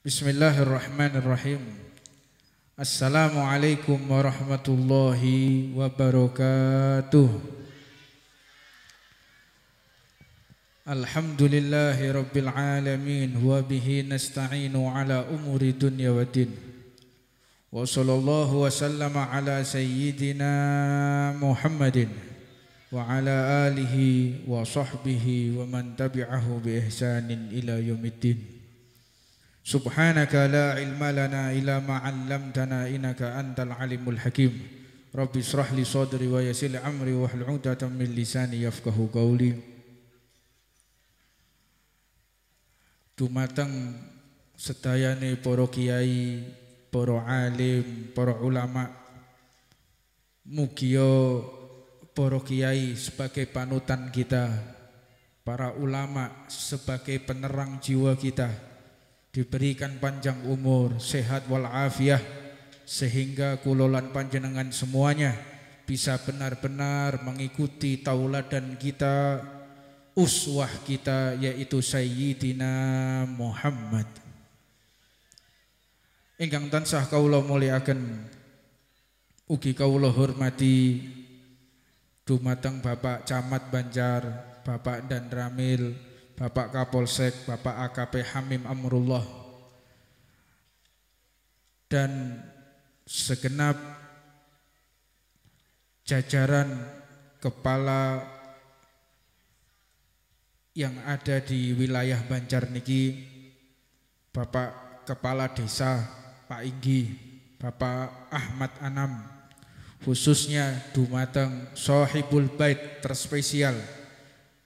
بسم الله الرحمن الرحيم السلام عليكم ورحمة الله وبركاته الحمد لله رب العالمين وبه نستعين على أمور الدنيا والدين وصلى الله وسلم على سيدنا محمد وعلى آله وصحبه ومن تبعه بإحسان إلى يوم الدين Subhanaka la ilma lana ila ma 'allamtana innaka antal alimul hakim. Rabbi israh li sadri wa yassir amri wa hlul 'uqdatam min lisani yafqahu qawli. Dumateng sedayane para kiai, para alim, para ulama. Mugia para kiai sebagai panutan kita, para ulama sebagai penerang jiwa kita diberikan panjang umur, sehat walafiah sehingga kulolan panjenengan semuanya bisa benar-benar mengikuti tauladan kita uswah kita yaitu Sayyidina Muhammad ingkang tansah kaula muliaken ugi kaula hormati dumateng Bapak Camat Banjar Bapak dan Ramil Bapak Kapolsek, Bapak AKP Hamim Amrullah dan segenap jajaran kepala yang ada di wilayah Banjar niki Bapak Kepala Desa Pak Inggi, Bapak Ahmad Anam, khususnya Dumateng Sohibul Bait terspesial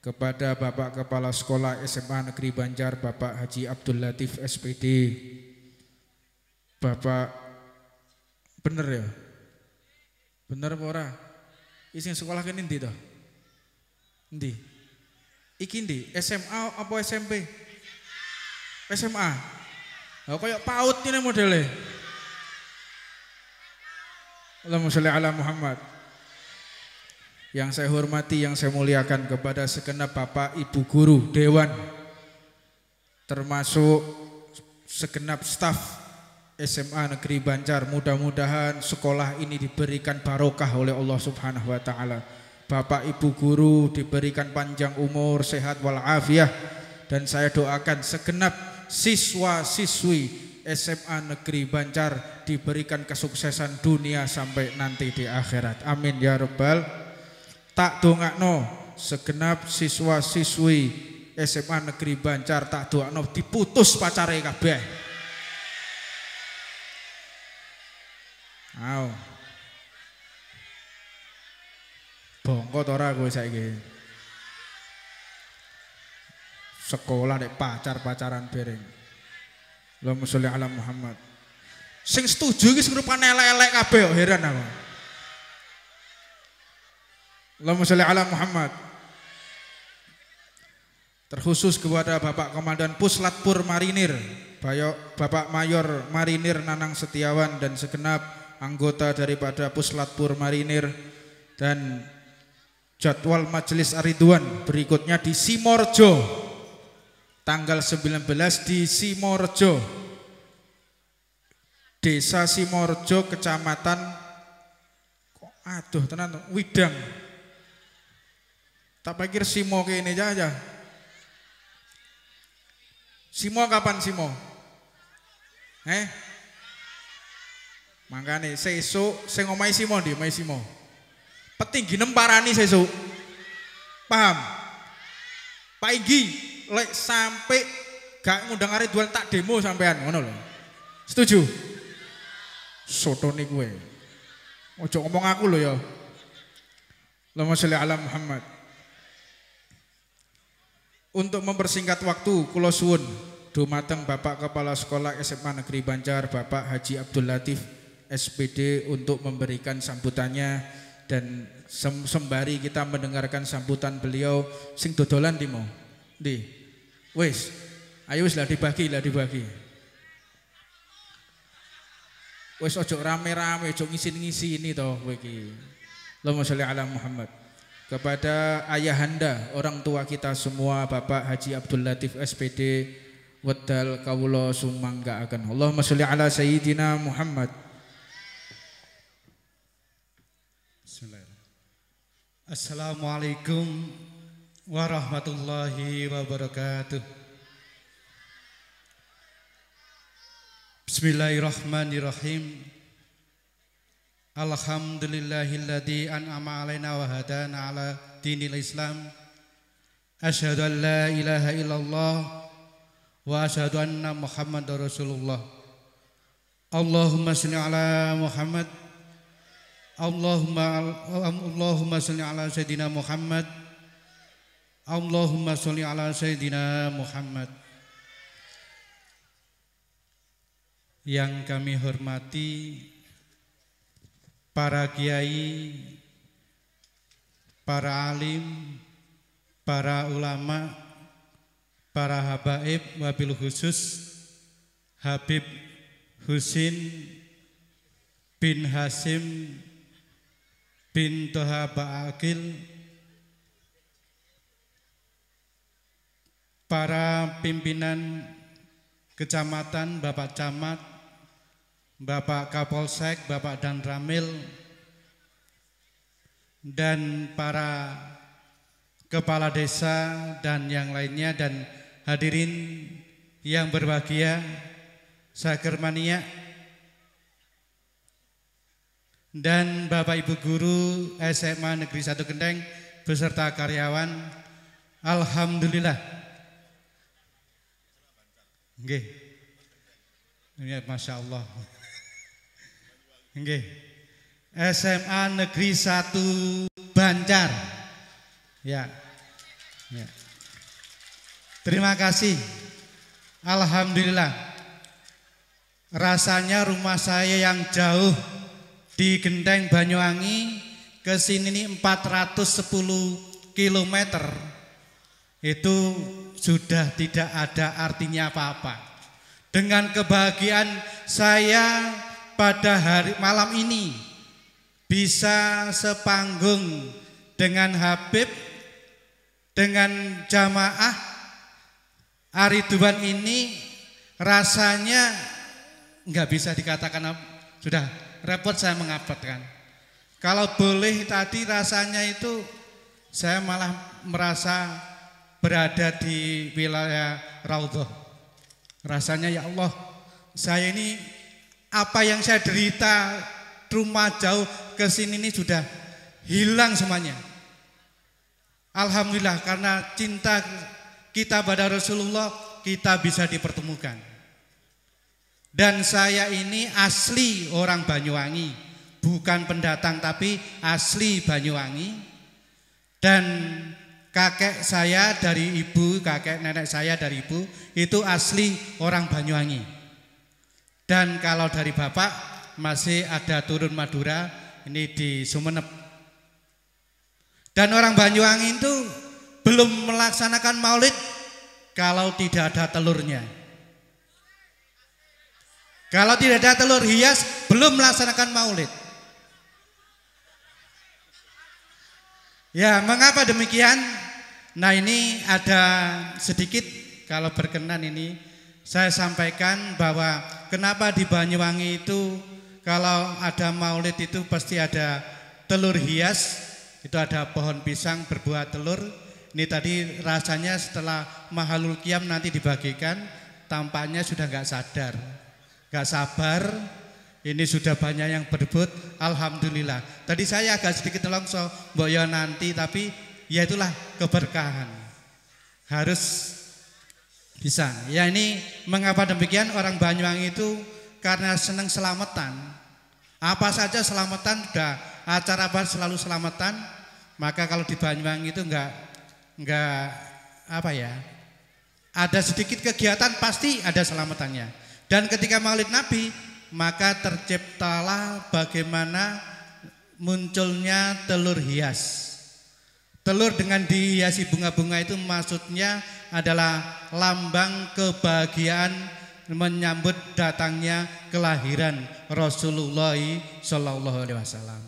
kepada Bapak Kepala Sekolah SMA Negeri Banjar Bapak Haji Abdul Latif SPD Bapak bener ya bener apa orang isi sekolah kan ini toh ini iki endi SMA apa SMP SMA oh, kayak PAUT ini modelnya Allahumma sholli ala Muhammad yang saya hormati, yang saya muliakan kepada segenap Bapak, Ibu Guru, Dewan, termasuk segenap staf SMA Negeri Banjar. Mudah-mudahan sekolah ini diberikan barokah oleh Allah Subhanahu wa taala. Bapak Ibu guru diberikan panjang umur, sehat walafiat dan saya doakan segenap siswa-siswi SMA Negeri Banjar diberikan kesuksesan dunia sampai nanti di akhirat. Amin ya rabbal tak dongakno segenap siswa-siswi SMA Negeri Bancar tak dongakno diputus pacare kabeh. Au. Bongkot ora kowe saiki. Sekolah dek pacar-pacaran bereng. Allahumma sholli ala Muhammad. Sing setuju iki serupa elek-elek kabeh heran aku. Allahumma sholli ala Muhammad. Terkhusus kepada Bapak Komandan Puslatpur Marinir, Bapak Mayor Marinir Nanang Setiawan dan segenap anggota daripada Puslatpur Marinir dan jadwal Majelis Ariduan berikutnya di Simorjo tanggal 19 di Simorjo Desa Simorjo Kecamatan kok aduh tenan Widang Tak pikir Simo ke ini aja. Simo kapan Simo? Eh? Mangkane sesuk sing omahe Simo ndi, omahe Simo. Petinggi nem parani sesuk. Paham? Paigi lek sampai gak ngundang duel tak demo sampean ngono loh? Setuju? Soto nih gue. Ojo ngomong aku loh ya. Allahumma sholli alam Muhammad. Untuk mempersingkat waktu, kulo suwun dumateng Bapak Kepala Sekolah SMA Negeri Banjar Bapak Haji Abdul Latif SPD untuk memberikan sambutannya dan sembari kita mendengarkan sambutan beliau sing dodolan di di wes, ayo wes lah dibagi lah dibagi wes ojo rame-rame ojo ngisi-ngisi ini toh, iki Allahumma masya Allah Muhammad kepada ayahanda orang tua kita semua Bapak Haji Abdul Latif SPD Wadal Kawulo Sumangga akan Allahumma sholli ala Sayyidina Muhammad Assalamualaikum warahmatullahi wabarakatuh Bismillahirrahmanirrahim Alhamdulillahilladzi an'ama alaina wa hadana ala dinil Islam. Asyhadu an la ilaha illallah wa asyhadu anna Muhammadar Rasulullah. Allahumma shalli ala Muhammad. Allahumma Allahumma shalli ala sayidina Muhammad. Allahumma shalli ala sayidina Muhammad. Yang kami hormati para kiai, para alim, para ulama, para habaib, wabil khusus Habib Husin bin Hasim bin Toha Ba'akil para pimpinan kecamatan, Bapak Camat, Bapak Kapolsek, Bapak Dan Ramil, dan para kepala desa dan yang lainnya dan hadirin yang berbahagia, Sakermania, dan Bapak Ibu Guru SMA Negeri Satu Kendeng beserta karyawan, Alhamdulillah. Oke. Okay. Masya Allah. Okay. SMA Negeri 1 Banjar. Ya. Ya. Terima kasih. Alhamdulillah. Rasanya rumah saya yang jauh di Genteng Banyuwangi ke sini ini 410 km. Itu sudah tidak ada artinya apa-apa. Dengan kebahagiaan saya pada hari malam ini bisa sepanggung dengan Habib dengan jamaah Ariduan ini rasanya nggak bisa dikatakan sudah repot saya mengabarkan Kalau boleh tadi rasanya itu saya malah merasa berada di wilayah Raudhoh Rasanya ya Allah, saya ini apa yang saya derita rumah jauh ke sini ini sudah hilang semuanya. Alhamdulillah karena cinta kita pada Rasulullah kita bisa dipertemukan. Dan saya ini asli orang Banyuwangi, bukan pendatang tapi asli Banyuwangi. Dan kakek saya dari ibu, kakek nenek saya dari ibu itu asli orang Banyuwangi. Dan kalau dari Bapak masih ada turun Madura ini di Sumeneb. Dan orang Banyuwangi itu belum melaksanakan maulid kalau tidak ada telurnya. Kalau tidak ada telur hias belum melaksanakan maulid. Ya, mengapa demikian? Nah, ini ada sedikit kalau berkenan ini saya sampaikan bahwa kenapa di Banyuwangi itu kalau ada maulid itu pasti ada telur hias, itu ada pohon pisang berbuah telur. Ini tadi rasanya setelah mahalul kiam nanti dibagikan, tampaknya sudah nggak sadar, nggak sabar. Ini sudah banyak yang berebut, alhamdulillah. Tadi saya agak sedikit longsor, mbok nanti, tapi ya itulah keberkahan. Harus bisa. Ya ini mengapa demikian orang Banyuwangi itu karena senang selamatan. Apa saja selamatan sudah acara apa selalu selamatan. Maka kalau di Banyuwangi itu enggak enggak apa ya? Ada sedikit kegiatan pasti ada selamatannya. Dan ketika Maulid Nabi maka terciptalah bagaimana munculnya telur hias. Telur dengan dihiasi bunga-bunga itu maksudnya adalah lambang kebahagiaan menyambut datangnya kelahiran Rasulullah Shallallahu Alaihi Wasallam.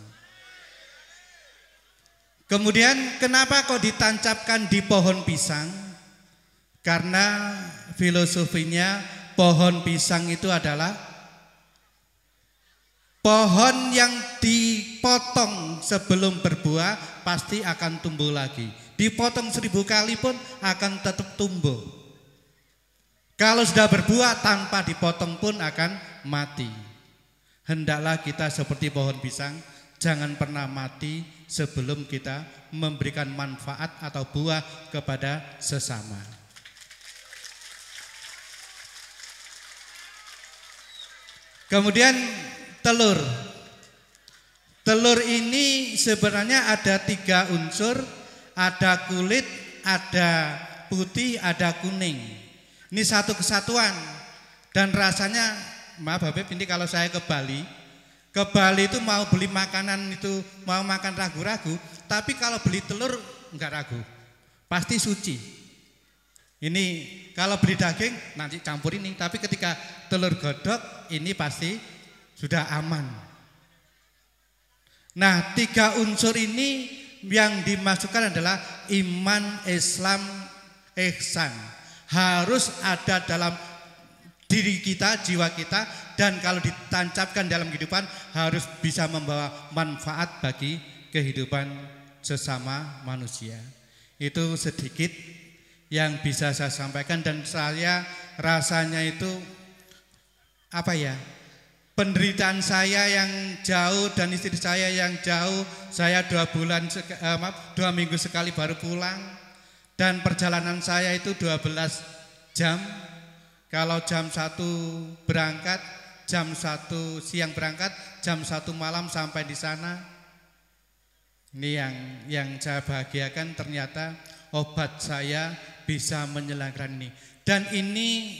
Kemudian kenapa kok ditancapkan di pohon pisang? Karena filosofinya pohon pisang itu adalah pohon yang dipotong sebelum berbuah pasti akan tumbuh lagi Dipotong seribu kali pun akan tetap tumbuh. Kalau sudah berbuah tanpa dipotong pun akan mati. Hendaklah kita seperti pohon pisang, jangan pernah mati sebelum kita memberikan manfaat atau buah kepada sesama. Kemudian telur. Telur ini sebenarnya ada tiga unsur ada kulit, ada putih, ada kuning. Ini satu kesatuan. Dan rasanya, maaf Bapak ini kalau saya ke Bali, ke Bali itu mau beli makanan itu mau makan ragu-ragu, tapi kalau beli telur enggak ragu. Pasti suci. Ini kalau beli daging nanti campur ini, tapi ketika telur godok ini pasti sudah aman. Nah, tiga unsur ini yang dimasukkan adalah iman, Islam, ihsan. Harus ada dalam diri kita, jiwa kita dan kalau ditancapkan dalam kehidupan harus bisa membawa manfaat bagi kehidupan sesama manusia. Itu sedikit yang bisa saya sampaikan dan saya rasanya itu apa ya penderitaan saya yang jauh dan istri saya yang jauh. Saya dua bulan, eh, maaf, dua minggu sekali baru pulang. Dan perjalanan saya itu 12 jam. Kalau jam satu berangkat, jam satu siang berangkat, jam satu malam sampai di sana. Ini yang yang saya bahagiakan ternyata obat saya bisa menyelangkan ini. Dan ini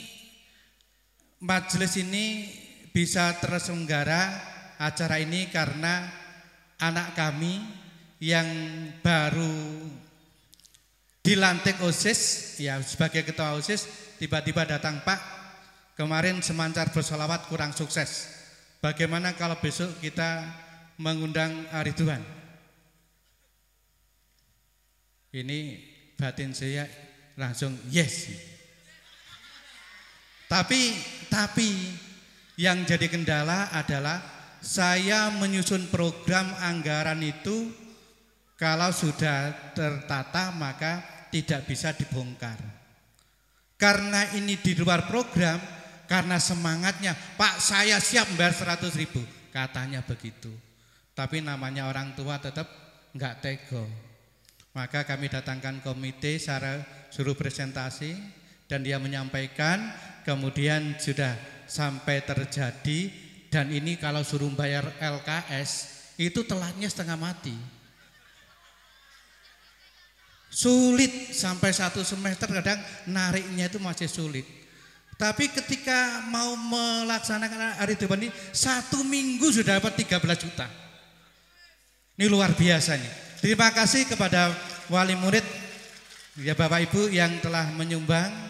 majelis ini bisa terselenggara acara ini karena anak kami yang baru dilantik OSIS ya sebagai ketua OSIS tiba-tiba datang Pak kemarin semancar bersolawat kurang sukses bagaimana kalau besok kita mengundang Tuhan ini batin saya langsung yes tapi tapi yang jadi kendala adalah saya menyusun program anggaran itu kalau sudah tertata maka tidak bisa dibongkar. Karena ini di luar program, karena semangatnya, Pak saya siap membayar 100 ribu, katanya begitu. Tapi namanya orang tua tetap nggak tega. Maka kami datangkan komite, secara suruh presentasi, dan dia menyampaikan, kemudian sudah sampai terjadi dan ini kalau suruh bayar LKS itu telatnya setengah mati. Sulit sampai satu semester kadang nariknya itu masih sulit. Tapi ketika mau melaksanakan hari depan ini satu minggu sudah dapat 13 juta. Ini luar biasa nih. Terima kasih kepada wali murid ya Bapak Ibu yang telah menyumbang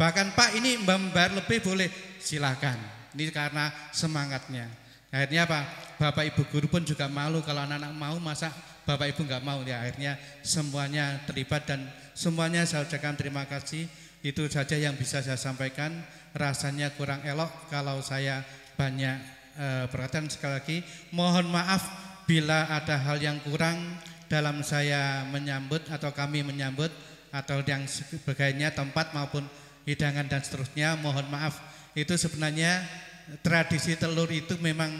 Bahkan Pak ini membayar lebih boleh, silakan. Ini karena semangatnya. Akhirnya apa? Bapak Ibu guru pun juga malu kalau anak-anak mau masa Bapak Ibu nggak mau ya akhirnya semuanya terlibat dan semuanya saya ucapkan terima kasih. Itu saja yang bisa saya sampaikan. Rasanya kurang elok kalau saya banyak e, perhatian sekali lagi. Mohon maaf bila ada hal yang kurang dalam saya menyambut atau kami menyambut atau yang sebagainya tempat maupun hidangan dan seterusnya. Mohon maaf, itu sebenarnya tradisi telur itu memang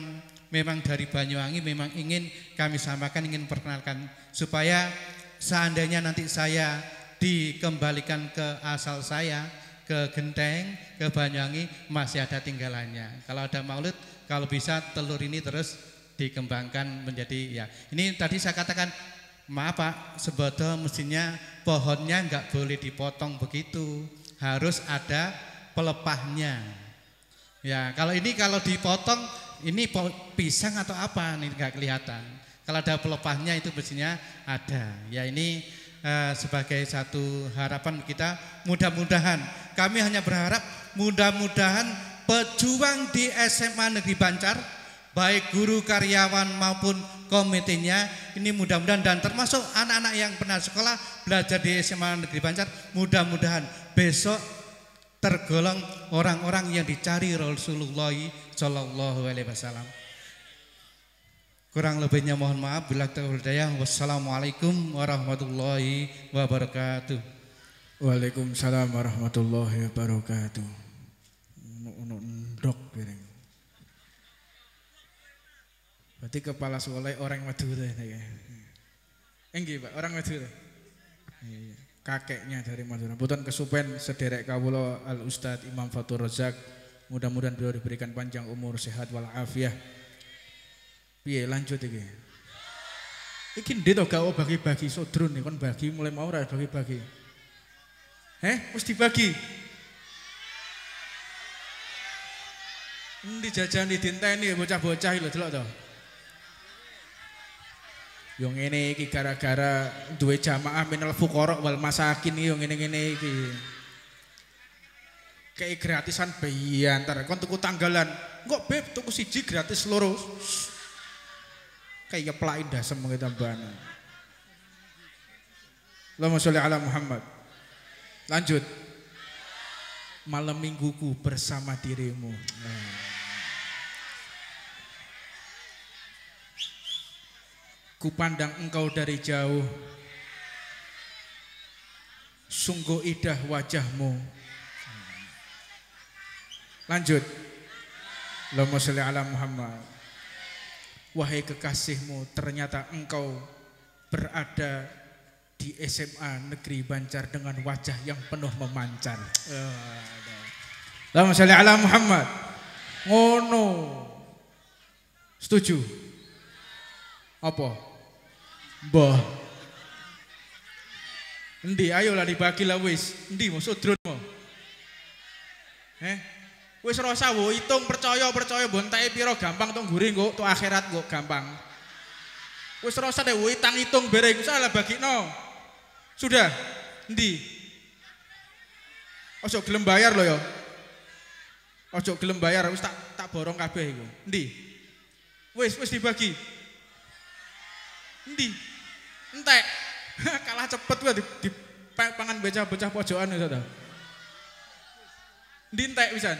memang dari Banyuwangi memang ingin kami samakan ingin perkenalkan supaya seandainya nanti saya dikembalikan ke asal saya ke Genteng ke Banyuwangi masih ada tinggalannya kalau ada maulid kalau bisa telur ini terus dikembangkan menjadi ya ini tadi saya katakan maaf Pak sebetulnya mestinya pohonnya nggak boleh dipotong begitu harus ada pelepahnya. Ya, kalau ini kalau dipotong ini pisang atau apa ini nggak kelihatan. Kalau ada pelepahnya itu mestinya ada. Ya ini eh, sebagai satu harapan kita mudah-mudahan kami hanya berharap mudah-mudahan pejuang di SMA Negeri Bancar baik guru karyawan maupun komitinya ini mudah-mudahan dan termasuk anak-anak yang pernah sekolah belajar di SMA Negeri Banjar mudah-mudahan besok tergolong orang-orang yang dicari Rasulullah Shallallahu Alaihi Wasallam. Kurang lebihnya mohon maaf bila terhadaya. Wassalamualaikum warahmatullahi wabarakatuh. Waalaikumsalam warahmatullahi wabarakatuh. Jadi kepala sekolah orang Madura ya. Enggih Pak, orang Madura. Iya, iya. Kakeknya dari Madura. bukan kesupen sederek kawulo Al Ustadz Imam Fatur Rozak. Mudah-mudahan beliau diberikan panjang umur, sehat walafiat. Piye lanjut iki? Iki dia to kau bagi-bagi sodron nih ya, kon bagi mulai mau ora bagi-bagi. Heh, mesti bagi. Ndi jajan ditinteni bocah-bocah lho delok to. Yang ini iki gara-gara duwe jamaah minal fukorok wal masakin iki yang ini ini iki. Kayak gratisan bayi antar kon tuku tanggalan. Kok beb tuku siji gratis loro. Kayak dah semua kita e tambahan. Allahumma sholli ala Muhammad. Lanjut. Malam mingguku bersama dirimu. Nah. Kupandang engkau dari jauh Sungguh idah wajahmu Lanjut Lama sholli ala Muhammad Wahai kekasihmu ternyata engkau berada di SMA Negeri Banjar dengan wajah yang penuh memancar. Lama sekali ala Muhammad. Ngono. Setuju? Apa? Boh, ndi, ayo lah dibagi lah wis. Endi mau sudrun mau. Eh? Wis rasa wo hitung percaya percaya bontai piro gampang tong guri kok tuh akhirat kok gampang. Wis rasa deh wo hitung bere bereng salah bagi no. Sudah. ndi, Ojo gelem bayar lo yo. Ojo gelem bayar wis tak tak borong kabeh iku. Endi? Wis wis dibagi. ndi entek kalah cepet gue di, di pangan becah-becah pojokan itu dah di bisa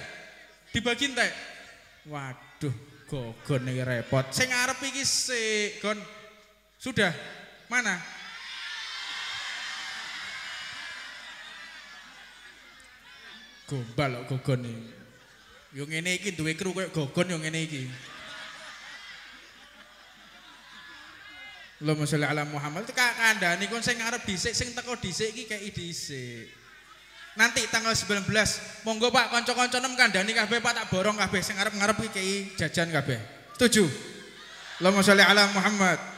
dibagi entek waduh gogon ini repot saya ngarep iki sih gon sudah mana gombal kok gogon ini yang ini iki duwe kru kayak gogon yang ini iki Allahumma sholli ala Muhammad. Teka kandhani kon sing ngarep dhisik, sing teko dhisik iki kei dhisik. Nanti tanggal 19, monggo Pak kanca-kanca nem kandhani kabeh Pak tak borong kabeh sing arep ngarep iki kei jajan kabeh. Setuju. Allahumma sholli ala Muhammad.